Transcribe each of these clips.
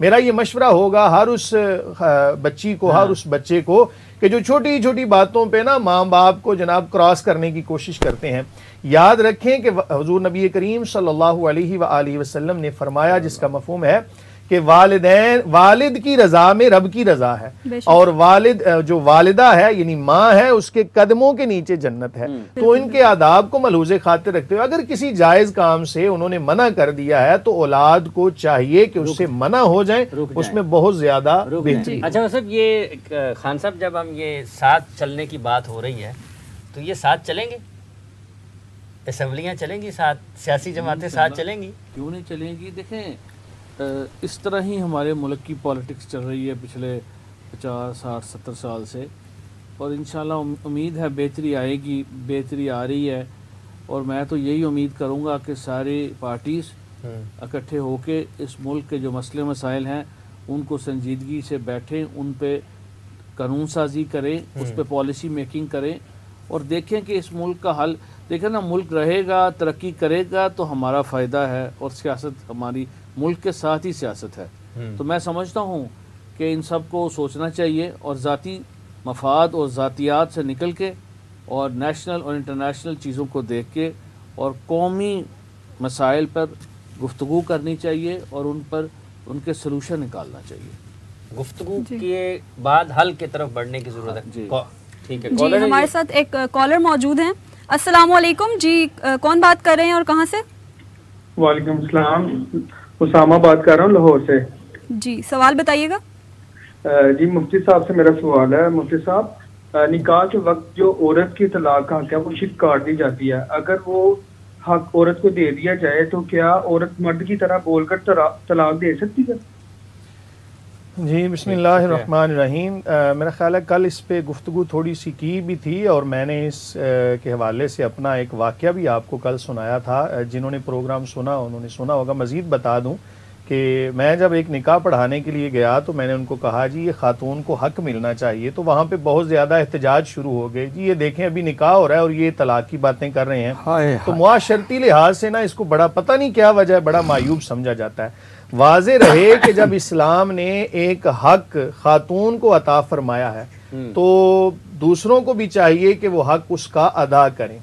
मेरा ये मशवरा होगा हर उस बच्ची को हाँ। हर उस बच्चे को कि जो छोटी छोटी बातों पे ना माँ बाप को जनाब क्रॉस करने की कोशिश करते हैं याद रखें कि हजूर नबी करीम सल्लल्लाहु अलैहि वसल्लम ने फरमाया जिसका मफहम है कि वालदेन वालिद की रजा में रब की रजा है और वालिद जो वालिदा है यानी माँ है उसके कदमों के नीचे जन्नत है हम्म। तो इनके आदाब को मलहूज खातिर रखते हुए अगर किसी जायज काम से उन्होंने मना कर दिया है तो औलाद को चाहिए कि उससे मना हो जाए उसमें बहुत ज्यादा बेहतरी अच्छा सब ये खान साहब जब हम ये साथ चलने की बात हो रही है तो ये साथ चलेंगे असम्बलियाँ चलेंगी साथ सियासी जमातें साथ चलेंगी क्यों नहीं चलेंगी देखें इस तरह ही हमारे मुल्क की पॉलिटिक्स चल रही है पिछले पचास साठ सत्तर साल से और इन उम्मीद है बेहतरी आएगी बेहतरी आ रही है और मैं तो यही उम्मीद करूँगा कि सारी पार्टीज़ हम्म। इकट्ठे होके इस मुल्क के जो मसले मसाइल हैं उनको संजीदगी से बैठें उन पर कानून साजी करें उस पर हम्म। पॉलिसी मेकिंग करें और देखें कि इस मुल्क का हल देखें ना मुल्क रहेगा तरक्की करेगा तो हमारा फ़ायदा है और सियासत हमारी मुल्क के साथ ही सियासत है हम्म। तो मैं समझता हूँ कि इन सब को सोचना चाहिए और ज़ाती मफाद और ज़ातियात से निकल के और नेशनल और इंटरनेशनल चीज़ों को देख के और कौमी मसाइल पर गुफ्तु करनी चाहिए और उन पर उनके सलूशन निकालना चाहिए गुफ्तु के बाद हल की तरफ बढ़ने की ज़रूरत है ठीक है हमारे साथ एक कॉलर uh, मौजूद हैं अस्सलाम जी uh, कौन बात कर रहे हैं और कहाँ से वालेकुम उसामा बात कर रहा हूँ लाहौर से जी सवाल बताइएगा जी मुफ्ती साहब से मेरा सवाल है मुफ्ती साहब निकाह के वक्त जो औरत की तलाक का हक है वो शिफ्ट काट दी जाती है अगर वो हक औरत को दे दिया जाए तो क्या औरत मर्द की तरह बोलकर तलाक दे सकती है जी बसमीम मेरा ख्याल है कल इस पर गुफ्तु थोड़ी सी की भी थी और मैंने इस आ, के हवाले से अपना एक वाक़ भी आपको कल सुनाया था जिन्होंने प्रोग्राम सुना उन्होंने सुना होगा मज़ीद बता दूँ कि मैं जब एक निकाह पढ़ाने के लिए गया तो मैंने उनको कहा जी ये खातून को हक मिलना चाहिए तो वहाँ पे बहुत ज़्यादा एहतजाज शुरू हो गए जी ये देखें अभी निकाह हो रहा है और ये तलाक की बातें कर रहे हैं तो मुआशरती लिहाज से ना इसको बड़ा पता नहीं क्या वजह है बड़ा मायूब समझा जाता है वाज रहे कि जब इस्लाम ने एक हक खातून को अता फरमाया है हम्म। तो दूसरों को भी चाहिए कि वो हक उसका अदा करें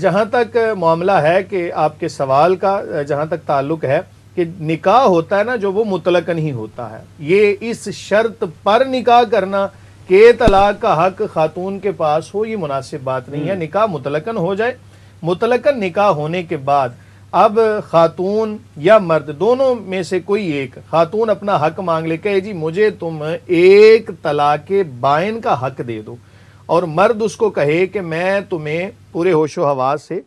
जहाँ तक मामला है कि आपके सवाल का जहाँ तक ताल्लुक है कि निकाह होता है ना जो वो मुतलकन ही होता है ये इस शर्त पर निकाह करना के तलाक का हक खातून के पास हो ये मुनासिब बात नहीं है हम्म। निकाह मुतलकन हो जाए मुतलकन निकाह होने के बाद अब खातून या मर्द दोनों में से कोई एक खातून अपना हक मांग ले कहे जी मुझे तुम एक तलाक बाइन का हक दे दो और मर्द उसको कहे कि मैं तुम्हें पूरे होशो हवास से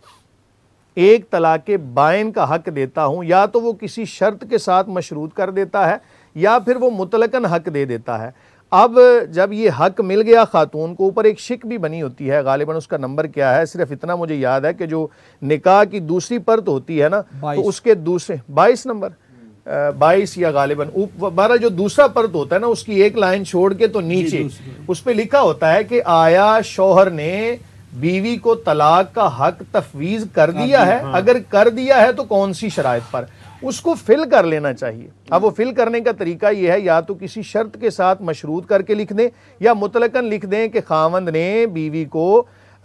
एक तलाक के बाइन का हक देता हूँ या तो वो किसी शर्त के साथ मशरूत कर देता है या फिर वो मुतलकन हक दे देता है अब जब ये हक मिल गया ख़ातून को ऊपर एक शिक भी बनी होती है गालिबा उसका नंबर क्या है सिर्फ इतना मुझे याद है कि जो निकाह की दूसरी परत होती है ना तो उसके दूसरे बाईस नंबर बाईस या गालिबन हमारा जो दूसरा परत होता है ना उसकी एक लाइन छोड़ के तो नीचे उस पर लिखा होता है कि आया शोहर ने बीवी को तलाक का हक तफवीज कर हाँ दिया है हाँ। अगर कर दिया है तो कौन सी शराय पर उसको फिल कर लेना चाहिए अब वो फिल करने का तरीका ये है या तो किसी शर्त के साथ मशरूत करके लिख दें या मुतलकन लिख दें कि खावंद ने बीवी को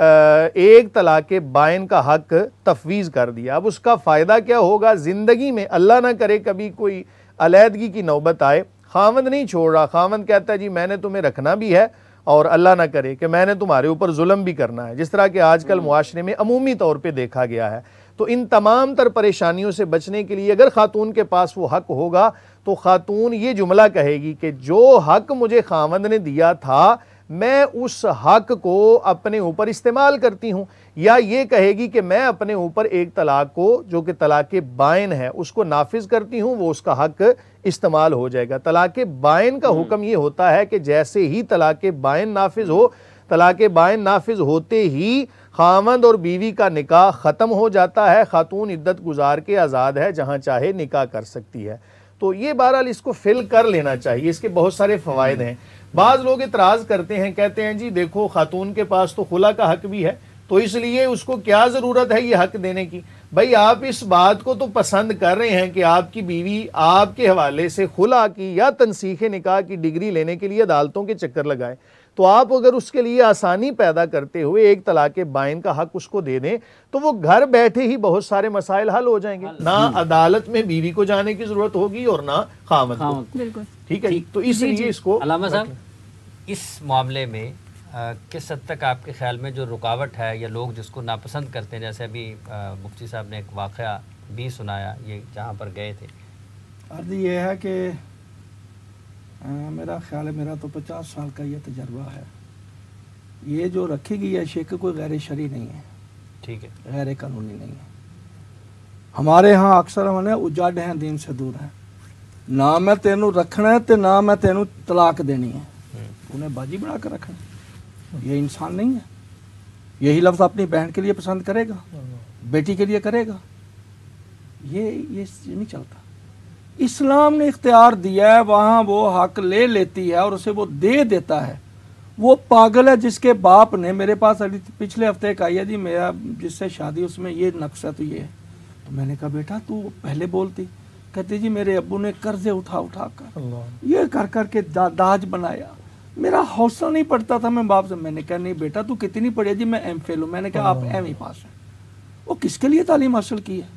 एक तलाक के बाइन का हक तफवीज़ कर दिया अब उसका फ़ायदा क्या होगा ज़िंदगी में अल्लाह ना करे कभी कोई अलीहदगी की नौबत आए खावंद नहीं छोड़ रहा खावंद कहता है जी मैंने तुम्हें रखना भी है और अल्लाह ना करे कि मैंने तुम्हारे ऊपर जुल्म भी करना है जिस तरह के आजकल हम्म। मुआरे में अमूमी तौर पर देखा गया है तो इन तमाम तर परेशानियों से बचने के लिए अगर ख़ातून के पास वो हक होगा तो ख़ातून ये जुमला कहेगी कि जो हक मुझे खामंद ने दिया था मैं उस हक को अपने ऊपर इस्तेमाल करती हूँ या ये कहेगी कि मैं अपने ऊपर एक तलाक को जो कि तलाक बायन है उसको नाफिज करती हूँ वो उसका हक इस्तेमाल हो जाएगा तलाक बायन का हम्म। हुक्म ये होता है कि जैसे ही तलाक बायन नाफिज हो तलाक बायन नाफिज होते ही खामंद और बीवी का निकाह ख़त्म हो जाता है खातून इद्दत गुजार के आज़ाद है जहाँ चाहे निकाह कर सकती है तो ये बहरहाल इसको फिल कर लेना चाहिए इसके बहुत सारे फ़वाद हैं बाज लोग इतराज करते हैं कहते हैं जी देखो खातून के पास तो खुला का हक भी है तो इसलिए उसको क्या ज़रूरत है ये हक देने की भाई आप इस बात को तो पसंद कर रहे हैं कि आपकी बीवी आपके हवाले से खुला की या तनसीख निकाह की डिग्री लेने के लिए अदालतों के चक्कर लगाए तो आप अगर उसके लिए आसानी पैदा करते हुए एक तलाक बाइन का हक उसको दे दें तो वो घर बैठे ही बहुत सारे मसाइल हल हो जाएंगे ना हम्म। अदालत में बीवी को जाने की जरूरत होगी और ना खाम बिल्कुल ठीक है तो इसलिए इसको इस मामले में किस हद तक आपके ख्याल में जो रुकावट है या लोग जिसको नापसंद करते हैं जैसे अभी मुफ्ती साहब ने एक वाक़ भी सुनाया ये जहाँ पर गए थे अर्ज ये है कि मेरा ख्याल है मेरा तो पचास साल का ये तजर्बा है ये जो रखी गई है शेख कोई गैर शरी नहीं है ठीक है गैर कानूनी नहीं है हमारे यहाँ अक्सर हमने उजाड हैं दीन से दूर हैं ना मैं तेन रखना है तो ना मैं तेन तलाक देनी है हम्म। उन्हें बाजी बना कर रखना ये इंसान नहीं है यही लफ्ज़ अपनी बहन के लिए पसंद करेगा हाँ। बेटी के लिए करेगा ये ये नहीं चलता इस्लाम ने इख्तियार दिया है वहाँ वो हक ले लेती है और उसे वो दे देता है वो पागल है जिसके बाप ने मेरे पास अभी पिछले हफ्ते कहा है जी मेरा जिससे शादी उसमें ये नक्शा तो ये है तो मैंने कहा बेटा तू पहले बोलती कहती जी मेरे अबू ने कर्जे उठा उठा कर ये कर कर के दा, दाज बनाया मेरा हौसला नहीं पड़ता था मैं बाप से मैंने कहा नहीं बेटा तू कितनी पढ़ी जी मैं एम फेल हूँ मैंने कहा आप एम ही e पास हैं वो किसके लिए तालीम हासिल की है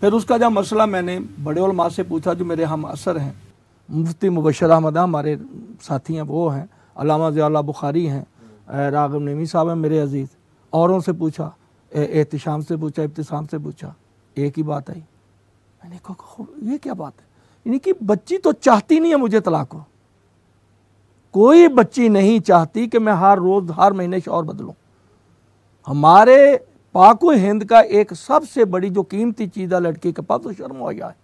फिर उसका जो मसला मैंने बड़े माँ से पूछा जो मेरे हम असर हैं मुफ्ती मुबशर अहमद हमारे साथी हैं वो हैं अलामा ज़ियाला बुखारी हैं रागब नवी साहब हैं मेरे अजीज़ औरों से पूछा एहतशाम से पूछा इब्तसाम से पूछा एक ही बात आई मैंने कहा ये क्या बात है यानी कि बच्ची तो चाहती नहीं है मुझे तलाक कोई बच्ची नहीं चाहती कि मैं हर रोज़ हर महीने शोर बदलूँ हमारे पाको हिंद का एक सबसे बड़ी जो कीमती चीज़ है लड़की के पास तो शर्म हो गया है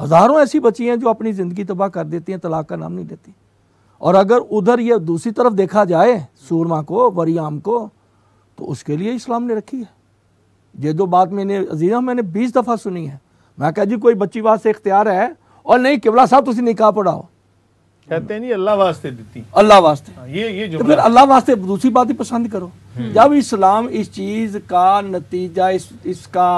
हज़ारों ऐसी बची हैं जो अपनी ज़िंदगी तबाह कर देती हैं तलाक का नाम नहीं देती और अगर उधर यह दूसरी तरफ देखा जाए सूरमा को वरियाम को तो उसके लिए इस्लाम ने रखी है ये जो बात मैंने अजीज़ा मैंने बीस दफ़ा सुनी है मैं कह जी कोई बच्ची वास्ते इख्तियार है और नहीं किबला साहब तुम निकाह पढ़ाओ कहते नहीं अल्लाह वास्ते देती अल्लाह वास्ते हाँ, ये ये जो तो फिर अल्लाह वास्ते दूसरी बात ही पसंद करो हम्म। जब इस्लाम इस चीज़ का नतीजा इस इसका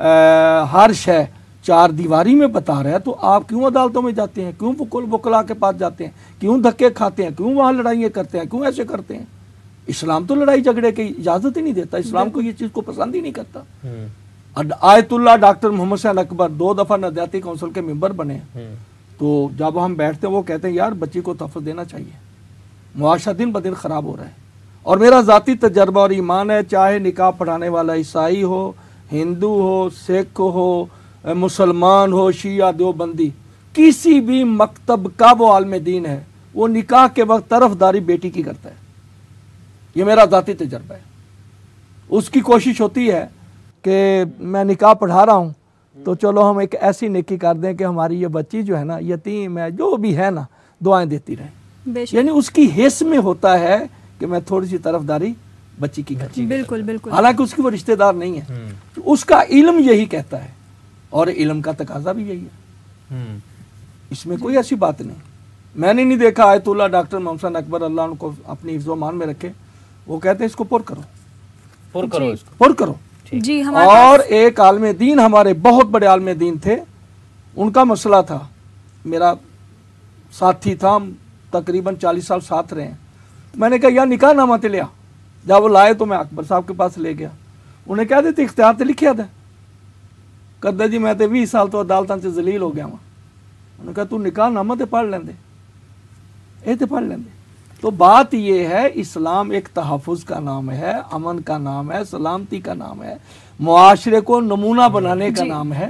आ, हर शह चार दीवारी में बता रहा है तो आप क्यों अदालतों में जाते हैं क्यों बुकुल बुकला के पास जाते हैं क्यों धक्के खाते हैं क्यों वहाँ लड़ाइयाँ करते हैं क्यों ऐसे करते हैं इस्लाम तो लड़ाई झगड़े की इजाज़त ही नहीं देता इस्लाम को ये चीज़ को पसंद ही नहीं करता हम्म। आयतुल्ला डॉक्टर मोहम्मद सैन अकबर दो दफ़ा नद्याती काउंसिल के मेम्बर बने हम्म। तो जब हम बैठते हैं वो कहते हैं यार बच्ची को तफ देना चाहिए मुआशा दिन ब दिन ख़राब हो रहा है और मेरा ज़ाती तजर्बा और ईमान है चाहे निकाह पढ़ाने वाला ईसाई हो हिंदू हो सिख हो मुसलमान हो शिया देवबंदी किसी भी मकतब का वो आलम दीन है वो निकाह के वक्त तरफदारी बेटी की करता है ये मेरा ज़ाती तजर्बा है उसकी कोशिश होती है कि मैं निकाह पढ़ा रहा हूँ तो चलो हम एक ऐसी निकी कर दें कि हमारी ये बच्ची जो है ना यतीम है जो भी है ना दुआएं देती रहें यानी उसकी हिस्स में होता है कि मैं थोड़ी सी तरफदारी बच्ची की बच्ची बिल्कुल बिल्कुल हालांकि उसकी वो रिश्तेदार नहीं है हम्म। तो उसका इलम यही कहता है और इलम का तकाजा भी यही है हम्म। इसमें कोई ऐसी बात नहीं मैंने नहीं देखा आयतुल्ला डॉक्टर मोहसन अकबर अल्लाह उनको अपनी मान में रखे वो कहते हैं इसको पुर करो पुर करो इसको पुर करो जी हमारे और एक आलम दीन हमारे बहुत बड़े आलम दीन थे उनका मसला था मेरा साथी था हम तकरीबन चालीस साल साथ रहे हैं मैंने कहा यार निकाह नामा तो लिया जब वो लाए तो मैं अकबर साहब के पास ले गया उन्हें कह देते इख्तियार तो लिखा था कद जी मैं तो भी साल तो अदालतों से जलील हो गया वहां उन्हें कहा तू निकाह नामा तो पढ़ लेंदे ये तो पढ़ लेंदे तो बात यह है इस्लाम एक तहफ़ का नाम है अमन का नाम है सलामती का नाम है माशरे को नमूना बनाने का नाम है